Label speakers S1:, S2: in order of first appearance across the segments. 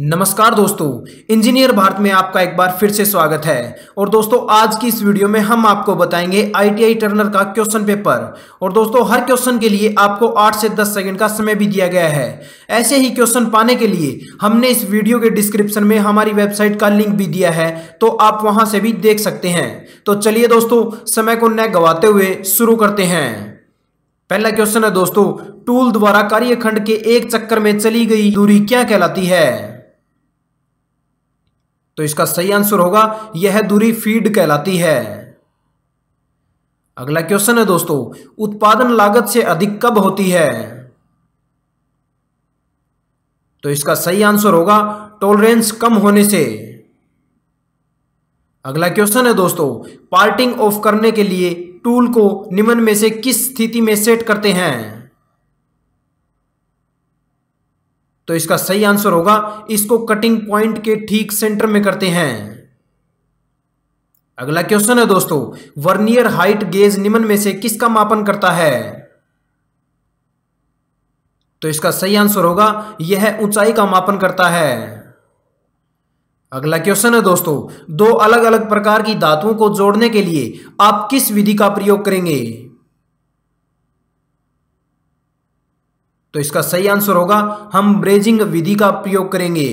S1: नमस्कार दोस्तों इंजीनियर भारत में आपका एक बार फिर से स्वागत है और दोस्तों आज की इस वीडियो में हम आपको बताएंगे आईटीआई टर्नर का क्वेश्चन पेपर और दोस्तों हर क्वेश्चन के लिए आपको 8 से 10 सेकंड का समय भी दिया गया है ऐसे ही क्वेश्चन पाने के लिए हमने इस वीडियो के डिस्क्रिप्शन में हमारी वेबसाइट का लिंक भी दिया है तो आप वहां से भी देख सकते हैं तो चलिए दोस्तों समय को न गवाते हुए शुरू करते हैं पहला क्वेश्चन है दोस्तों टूल द्वारा कार्यखंड के एक चक्कर में चली गई दूरी क्या कहलाती है तो इसका सही आंसर होगा यह दूरी फीड कहलाती है अगला क्वेश्चन है दोस्तों उत्पादन लागत से अधिक कब होती है तो इसका सही आंसर होगा टॉलरेंस कम होने से अगला क्वेश्चन है दोस्तों पार्टिंग ऑफ करने के लिए टूल को निम्न में से किस स्थिति में सेट करते हैं तो इसका सही आंसर होगा इसको कटिंग पॉइंट के ठीक सेंटर में करते हैं अगला क्वेश्चन है दोस्तों वर्नियर हाइट गेज निम्न में से किसका मापन करता है तो इसका सही आंसर होगा यह ऊंचाई का मापन करता है अगला क्वेश्चन है दोस्तों दो अलग अलग प्रकार की धातुओं को जोड़ने के लिए आप किस विधि का प्रयोग करेंगे तो इसका सही आंसर होगा हम ब्रेजिंग विधि का प्रयोग करेंगे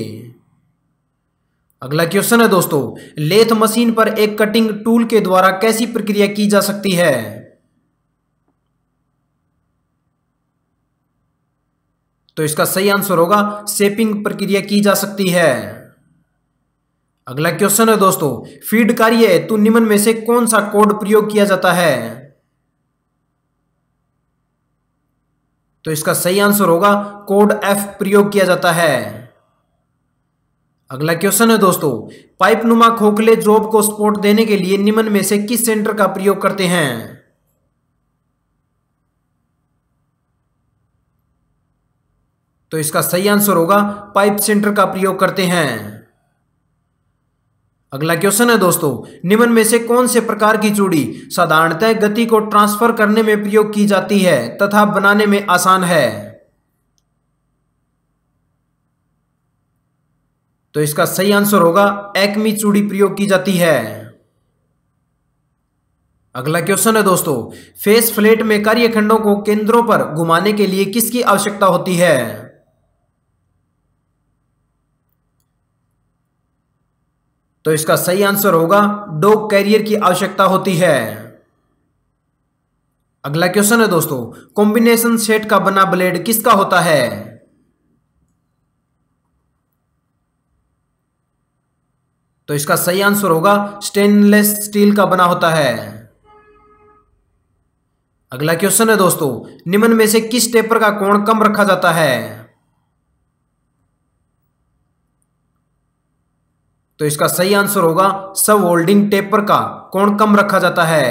S1: अगला क्वेश्चन है दोस्तों लेथ मशीन पर एक कटिंग टूल के द्वारा कैसी प्रक्रिया की जा सकती है तो इसका सही आंसर होगा सेपिंग प्रक्रिया की जा सकती है अगला क्वेश्चन है दोस्तों फीड कार्य हेतु निम्न में से कौन सा कोड प्रयोग किया जाता है तो इसका सही आंसर होगा कोड एफ प्रयोग किया जाता है अगला क्वेश्चन है दोस्तों पाइप नुमा खोखले जॉब को सपोर्ट देने के लिए निम्न में से किस सेंटर का प्रयोग करते हैं तो इसका सही आंसर होगा पाइप सेंटर का प्रयोग करते हैं अगला क्वेश्चन है दोस्तों निम्न में से कौन से प्रकार की चूड़ी साधारणतः गति को ट्रांसफर करने में प्रयोग की जाती है तथा बनाने में आसान है तो इसका सही आंसर होगा एक्मी चूड़ी प्रयोग की जाती है अगला क्वेश्चन है दोस्तों फेस फ्लेट में कार्यखंडों को केंद्रों पर घुमाने के लिए किसकी आवश्यकता होती है तो इसका सही आंसर होगा डॉग कैरियर की आवश्यकता होती है अगला क्वेश्चन है दोस्तों कॉम्बिनेशन सेट का बना ब्लेड किसका होता है तो इसका सही आंसर होगा स्टेनलेस स्टील का बना होता है अगला क्वेश्चन है दोस्तों निम्न में से किस टेपर का कोण कम रखा जाता है तो इसका सही आंसर होगा सब होल्डिंग टेपर का कोण कम रखा जाता है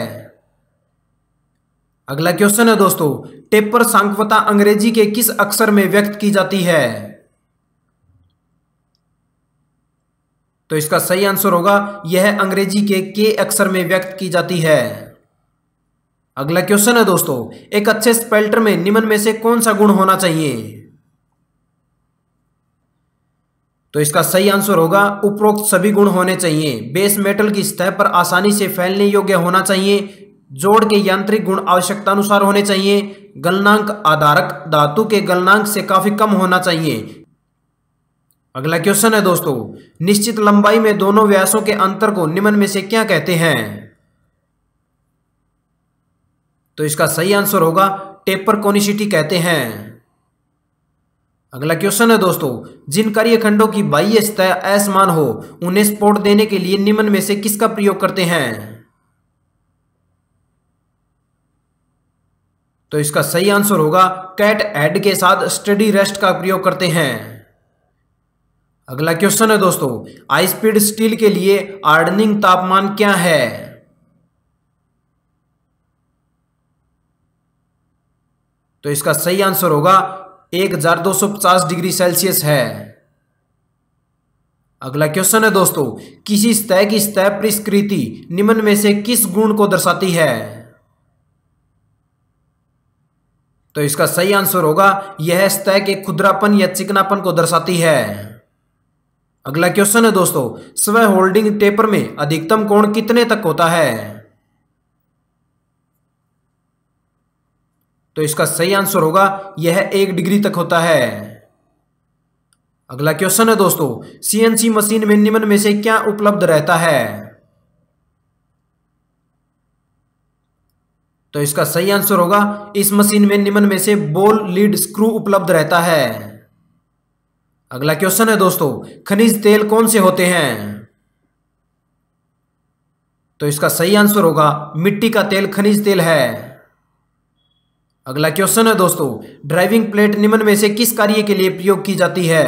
S1: अगला क्वेश्चन है दोस्तों टेपर सांकवता अंग्रेजी के किस अक्षर में व्यक्त की जाती है तो इसका सही आंसर होगा यह अंग्रेजी के के अक्षर में व्यक्त की जाती है अगला क्वेश्चन है दोस्तों एक अच्छे स्पेल्टर में निम्न में से कौन सा गुण होना चाहिए तो इसका सही आंसर होगा उपरोक्त सभी गुण होने चाहिए बेस मेटल की सतह पर आसानी से फैलने योग्य होना चाहिए जोड़ के यांत्रिक गुण आवश्यकता अनुसार होने चाहिए गलनांक आधारक धातु के गलनांक से काफी कम होना चाहिए अगला क्वेश्चन है दोस्तों निश्चित लंबाई में दोनों व्यासों के अंतर को निम्न में से क्या कहते हैं तो इसका सही आंसर होगा टेपर कॉनिसिटी कहते हैं अगला क्वेश्चन है दोस्तों जिन कार्यखंडों की बाह्य स्तर असमान हो उन्हें स्पोर्ट देने के लिए निम्न में से किसका प्रयोग करते हैं तो इसका सही आंसर होगा कैट हेड के साथ स्टडी रेस्ट का प्रयोग करते हैं अगला क्वेश्चन है दोस्तों हाई स्पीड स्टील के लिए आर्डनिंग तापमान क्या है तो इसका सही आंसर होगा एक हजार दो सौ पचास डिग्री सेल्सियस है अगला क्वेश्चन है दोस्तों किसी सतह की सतह परिस्कृति निम्न में से किस गुण को दर्शाती है तो इसका सही आंसर होगा यह सतह के खुदरापन या चिकनापन को दर्शाती है अगला क्वेश्चन है दोस्तों स्व होल्डिंग टेपर में अधिकतम कोण कितने तक होता है तो इसका सही आंसर होगा यह एक डिग्री तक होता है अगला क्वेश्चन है दोस्तों सीएनसी मशीन में निम्न में से क्या उपलब्ध रहता है तो इसका सही आंसर होगा इस मशीन में निम्न में से बोल लीड स्क्रू उपलब्ध रहता है अगला क्वेश्चन है दोस्तों खनिज तेल कौन से होते हैं तो इसका सही आंसर होगा मिट्टी का तेल खनिज तेल है अगला क्वेश्चन है दोस्तों ड्राइविंग प्लेट निम्न में से किस कार्य के लिए प्रयोग की जाती है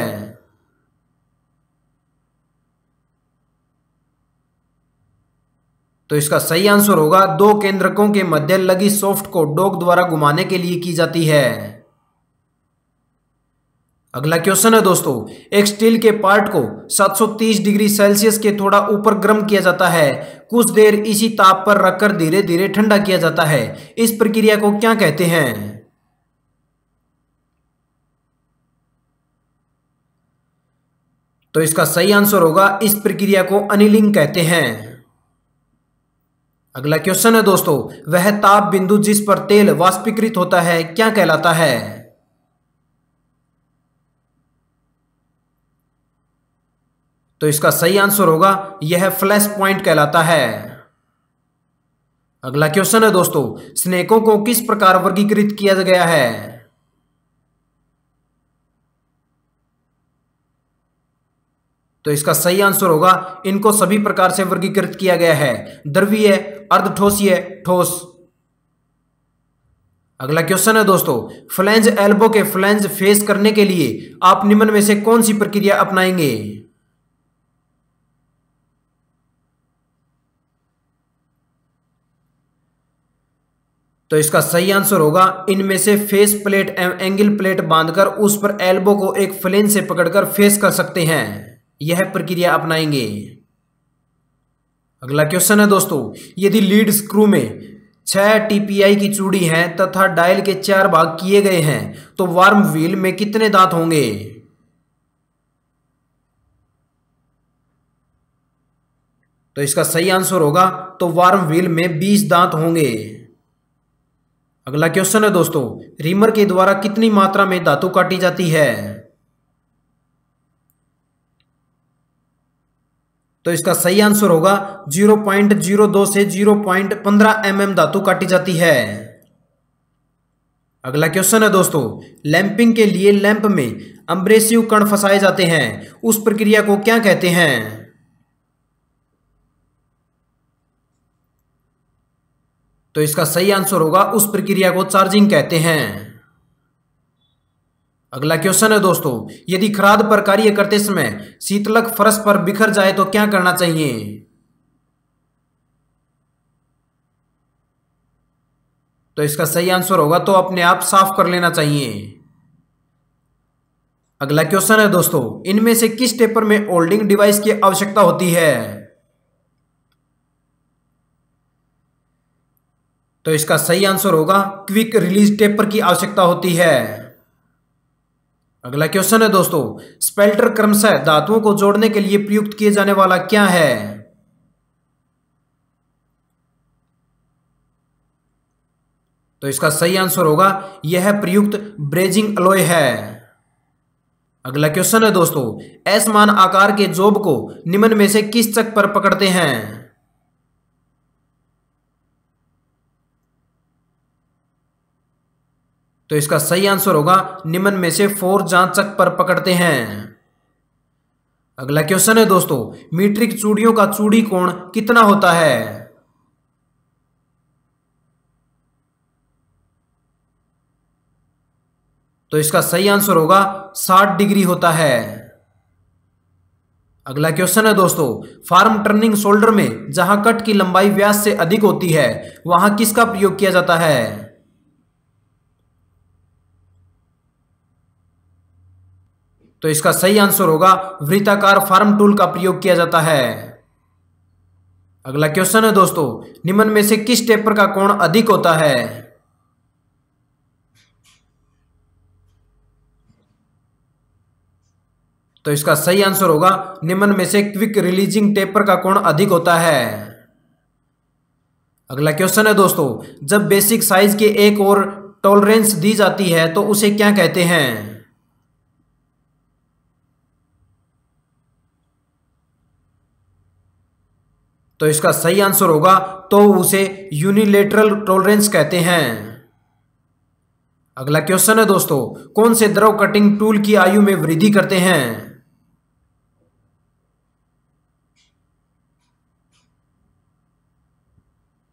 S1: तो इसका सही आंसर होगा दो केंद्रकों के मध्य लगी सॉफ्ट को डॉग द्वारा घुमाने के लिए की जाती है अगला क्वेश्चन है दोस्तों एक स्टील के पार्ट को 730 डिग्री सेल्सियस के थोड़ा ऊपर गर्म किया जाता है कुछ देर इसी ताप पर रखकर धीरे धीरे ठंडा किया जाता है इस प्रक्रिया को क्या कहते हैं तो इसका सही आंसर होगा इस प्रक्रिया को अनिलिंग कहते हैं अगला क्वेश्चन है दोस्तों वह ताप बिंदु जिस पर तेल वाष्पीकृत होता है क्या कहलाता है तो इसका सही आंसर होगा यह फ्लैश पॉइंट कहलाता है अगला क्वेश्चन है दोस्तों स्नेकों को किस प्रकार वर्गीकृत किया गया है तो इसका सही आंसर होगा इनको सभी प्रकार से वर्गीकृत किया गया है द्रवीय अर्धठोसीय ठोस अगला क्वेश्चन है दोस्तों फ्लैंज एल्बो के फ्लैंज फेस करने के लिए आप निम्न में से कौन सी प्रक्रिया अपनाएंगे तो इसका सही आंसर होगा इनमें से फेस प्लेट एवं एंगल प्लेट बांधकर उस पर एल्बो को एक फ्लेन से पकड़कर फेस कर सकते हैं यह प्रक्रिया अपनाएंगे अगला क्वेश्चन है दोस्तों यदि लीड स्क्रू में छह टीपीआई की चूड़ी है तथा डायल के चार भाग किए गए हैं तो वार्म व्हील में कितने दांत होंगे तो इसका सही आंसर होगा तो वार्म व्हील में बीस दांत होंगे अगला क्वेश्चन है दोस्तों रीमर के द्वारा कितनी मात्रा में धातु काटी जाती है तो इसका सही आंसर होगा 0.02 से 0.15 एमएम धातु काटी जाती है अगला क्वेश्चन है दोस्तों लैंपिंग के लिए लैंप में अम्ब्रेसिव कण फंसाए जाते हैं उस प्रक्रिया को क्या कहते हैं तो इसका सही आंसर होगा उस प्रक्रिया को चार्जिंग कहते हैं अगला क्वेश्चन है दोस्तों यदि खराद पर कार्य करते समय शीतलक फरस पर बिखर जाए तो क्या करना चाहिए तो इसका सही आंसर होगा तो अपने आप साफ कर लेना चाहिए अगला क्वेश्चन है दोस्तों इनमें से किस टेपर में होल्डिंग डिवाइस की आवश्यकता होती है तो इसका सही आंसर होगा क्विक रिलीज टेपर की आवश्यकता होती है अगला क्वेश्चन है दोस्तों स्पेल्टर क्रमशः धातुओं को जोड़ने के लिए प्रयुक्त किए जाने वाला क्या है तो इसका सही आंसर होगा यह प्रयुक्त ब्रेजिंग अलोय है अगला क्वेश्चन है दोस्तों मान आकार के जोब को निम्न में से किस चक पर पकड़ते हैं तो इसका सही आंसर होगा निम्न में से फोर जांचक पर पकड़ते हैं अगला क्वेश्चन है दोस्तों मीट्रिक चूड़ियों का चूड़ी कोण कितना होता है तो इसका सही आंसर होगा 60 डिग्री होता है अगला क्वेश्चन है दोस्तों फार्म टर्निंग शोल्डर में जहां कट की लंबाई व्यास से अधिक होती है वहां किसका प्रयोग किया जाता है तो इसका सही आंसर होगा वृत्ताकार फार्म टूल का प्रयोग किया जाता है अगला क्वेश्चन है दोस्तों निम्न में से किस टेपर का कोण अधिक होता है तो इसका सही आंसर होगा निम्न में से क्विक रिलीजिंग टेपर का कोण अधिक होता है अगला क्वेश्चन है दोस्तों जब बेसिक साइज के एक और टॉलरेंस दी जाती है तो उसे क्या कहते हैं तो इसका सही आंसर होगा तो उसे यूनिलेटरल टॉलरेंस कहते हैं अगला क्वेश्चन है दोस्तों कौन से द्रव कटिंग टूल की आयु में वृद्धि करते हैं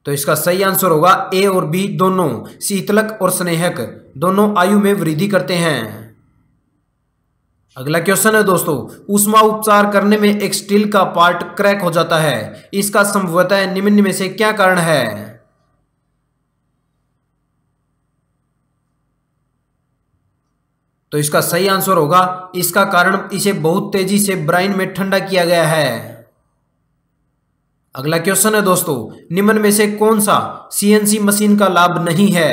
S1: तो इसका सही आंसर होगा ए और बी दोनों शीतलक और स्नेहक दोनों आयु में वृद्धि करते हैं अगला क्वेश्चन है दोस्तों उष्मा उपचार करने में एक स्टील का पार्ट क्रैक हो जाता है इसका संभवतः निम्न में से क्या कारण है तो इसका सही आंसर होगा इसका कारण इसे बहुत तेजी से ब्राइन में ठंडा किया गया है अगला क्वेश्चन है दोस्तों निम्न में से कौन सा सीएनसी मशीन का लाभ नहीं है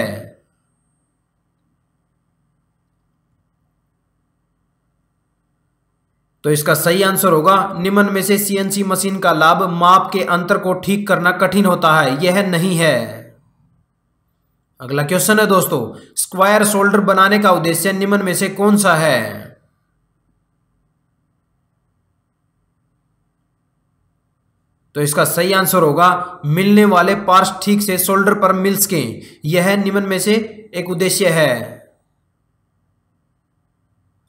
S1: तो इसका सही आंसर होगा निम्न में से सीएनसी मशीन का लाभ माप के अंतर को ठीक करना कठिन होता है यह नहीं है अगला क्वेश्चन है दोस्तों स्क्वायर शोल्डर बनाने का उद्देश्य निम्न में से कौन सा है तो इसका सही आंसर होगा मिलने वाले पार्ट्स ठीक से शोल्डर पर मिल सके यह निम्न में से एक उद्देश्य है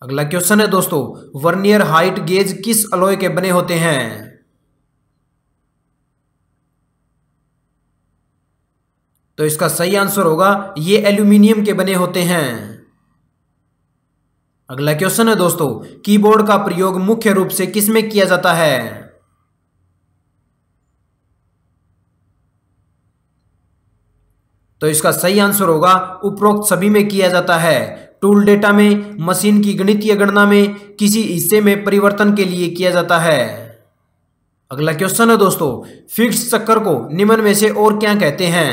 S1: अगला क्वेश्चन है दोस्तों वर्नियर हाइट गेज किस अलोय के बने होते हैं तो इसका सही आंसर होगा ये एल्यूमिनियम के बने होते हैं अगला क्वेश्चन है दोस्तों कीबोर्ड का प्रयोग मुख्य रूप से किसमें किया जाता है तो इसका सही आंसर होगा उपरोक्त सभी में किया जाता है टूल डेटा में मशीन की गणितीय गणना में किसी हिस्से में परिवर्तन के लिए किया जाता है अगला क्वेश्चन है दोस्तों फिक्स चक्कर को निम्न में से और क्या कहते हैं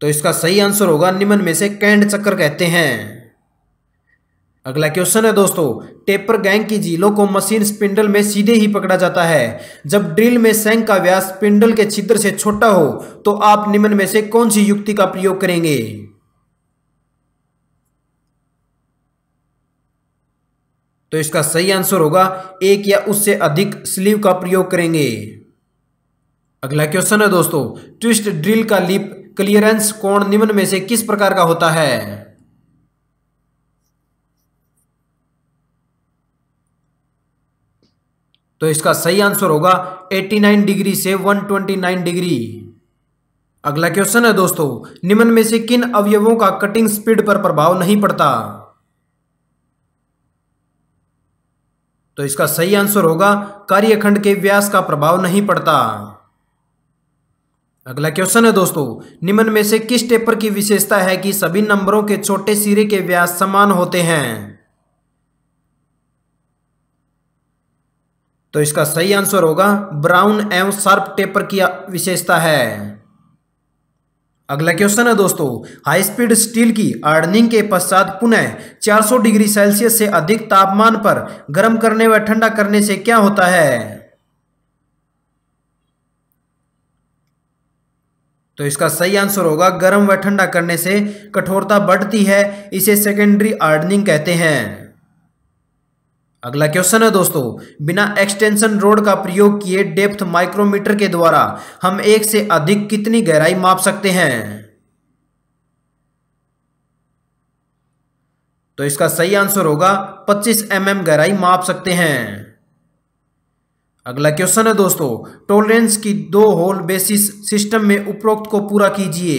S1: तो इसका सही आंसर होगा निम्न में से कैंड चक्कर कहते हैं अगला क्वेश्चन है दोस्तों टेपर गैंग की झीलों को मशीन स्पिंडल में सीधे ही पकड़ा जाता है जब ड्रिल में सैंग का व्यास स्पिंडल के छिद्र से छोटा हो तो आप निम्न में से कौन सी युक्ति का प्रयोग करेंगे तो इसका सही आंसर होगा एक या उससे अधिक स्लीव का प्रयोग करेंगे अगला क्वेश्चन है दोस्तों ट्विस्ट ड्रिल का लिप क्लियरेंस कोण निम्न में से किस प्रकार का होता है तो इसका सही आंसर होगा 89 डिग्री से 129 डिग्री अगला क्वेश्चन है दोस्तों निम्न में से किन अवयवों का कटिंग स्पीड पर प्रभाव नहीं पड़ता तो इसका सही आंसर होगा कार्यखंड के व्यास का प्रभाव नहीं पड़ता अगला क्वेश्चन है दोस्तों निम्न में से किस टेपर की विशेषता है कि सभी नंबरों के छोटे सिरे के व्यास समान होते हैं तो इसका सही आंसर होगा ब्राउन एवं शार्प टेपर की विशेषता है अगला क्वेश्चन है दोस्तों हाई स्पीड स्टील की अर्निंग के पश्चात पुनः 400 डिग्री सेल्सियस से अधिक तापमान पर गर्म करने व ठंडा करने से क्या होता है तो इसका सही आंसर होगा गर्म व ठंडा करने से कठोरता बढ़ती है इसे सेकेंडरी अर्निंग कहते हैं अगला क्वेश्चन है दोस्तों बिना एक्सटेंशन रोड का प्रयोग किए डेप्थ माइक्रोमीटर के द्वारा हम एक से अधिक कितनी गहराई माप सकते हैं तो इसका सही आंसर होगा 25 एम mm गहराई माप सकते हैं अगला क्वेश्चन है दोस्तों टोलरेंस की दो होल बेसिस सिस्टम में उपरोक्त को पूरा कीजिए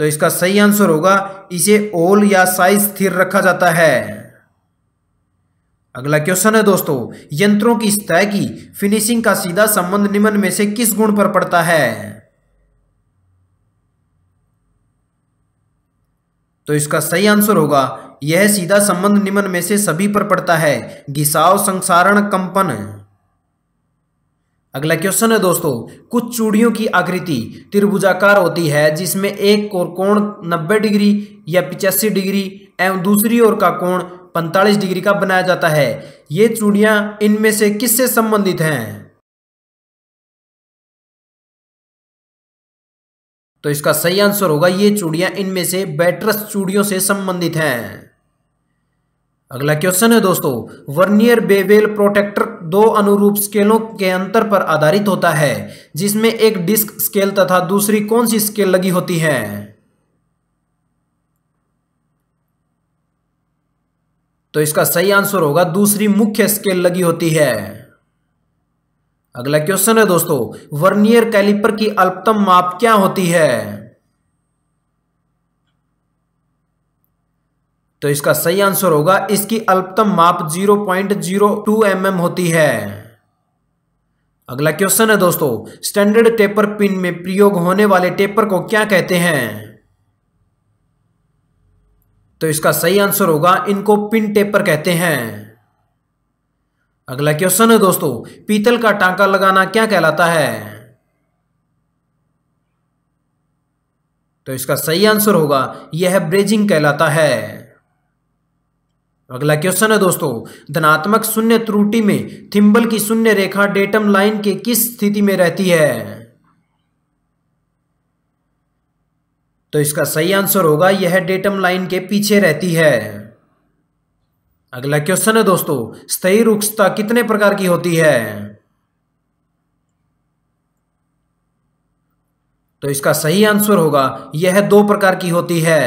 S1: तो इसका सही आंसर होगा इसे ओल या साइज स्थिर रखा जाता है अगला क्वेश्चन है दोस्तों यंत्रों की सतह की फिनिशिंग का सीधा संबंध निम्न में से किस गुण पर पड़ता है तो इसका सही आंसर होगा यह सीधा संबंध निम्न में से सभी पर पड़ता है घिसाव संसारण कंपन अगला क्वेश्चन है दोस्तों कुछ चूड़ियों की आकृति त्रिभुजाकार होती है जिसमें एक और कोण 90 डिग्री या पिचासी डिग्री एवं दूसरी ओर का कोण 45 डिग्री का बनाया जाता है ये चूड़ियां इनमें से किससे संबंधित हैं तो इसका सही आंसर होगा ये चूड़ियां इनमें से बैटरस चूड़ियों से संबंधित हैं अगला क्वेश्चन है दोस्तों वर्नियर बेवेल प्रोटेक्टर दो अनुरूप स्केलों के अंतर पर आधारित होता है जिसमें एक डिस्क स्केल तथा दूसरी कौन सी स्केल लगी होती है तो इसका सही आंसर होगा दूसरी मुख्य स्केल लगी होती है अगला क्वेश्चन है दोस्तों वर्नियर कैलिपर की अल्पतम माप क्या होती है तो इसका सही आंसर होगा इसकी अल्पतम माप 0.02 पॉइंट mm होती है अगला क्वेश्चन है दोस्तों स्टैंडर्ड टेपर पिन में प्रयोग होने वाले टेपर को क्या कहते हैं तो इसका सही आंसर होगा इनको पिन टेपर कहते हैं अगला क्वेश्चन है दोस्तों पीतल का टांका लगाना क्या कहलाता है तो इसका सही आंसर होगा यह ब्रेजिंग कहलाता है अगला क्वेश्चन है दोस्तों धनात्मक शून्य त्रुटि में थिम्बल की शून्य रेखा डेटम लाइन के किस स्थिति में रहती है तो इसका सही आंसर होगा यह डेटम लाइन के पीछे रहती है अगला क्वेश्चन है दोस्तों स्थायी रुक्षता कितने प्रकार की होती है तो इसका सही आंसर होगा यह दो प्रकार की होती है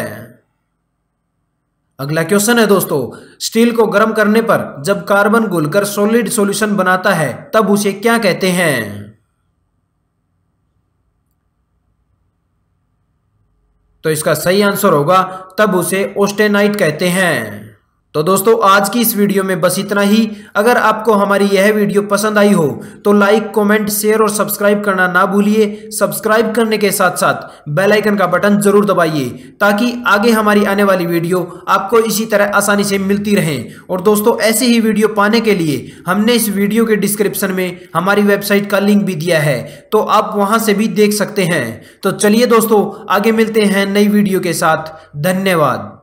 S1: अगला क्वेश्चन है दोस्तों स्टील को गर्म करने पर जब कार्बन घुलकर सॉलिड सॉल्यूशन बनाता है तब उसे क्या कहते हैं तो इसका सही आंसर होगा तब उसे ओस्टेनाइट कहते हैं तो दोस्तों आज की इस वीडियो में बस इतना ही अगर आपको हमारी यह वीडियो पसंद आई हो तो लाइक कमेंट शेयर और सब्सक्राइब करना ना भूलिए सब्सक्राइब करने के साथ साथ बेल आइकन का बटन जरूर दबाइए ताकि आगे हमारी आने वाली वीडियो आपको इसी तरह आसानी से मिलती रहें और दोस्तों ऐसी ही वीडियो पाने के लिए हमने इस वीडियो के डिस्क्रिप्शन में हमारी वेबसाइट का लिंक भी दिया है तो आप वहां से भी देख सकते हैं तो चलिए दोस्तों आगे मिलते हैं नई वीडियो के साथ धन्यवाद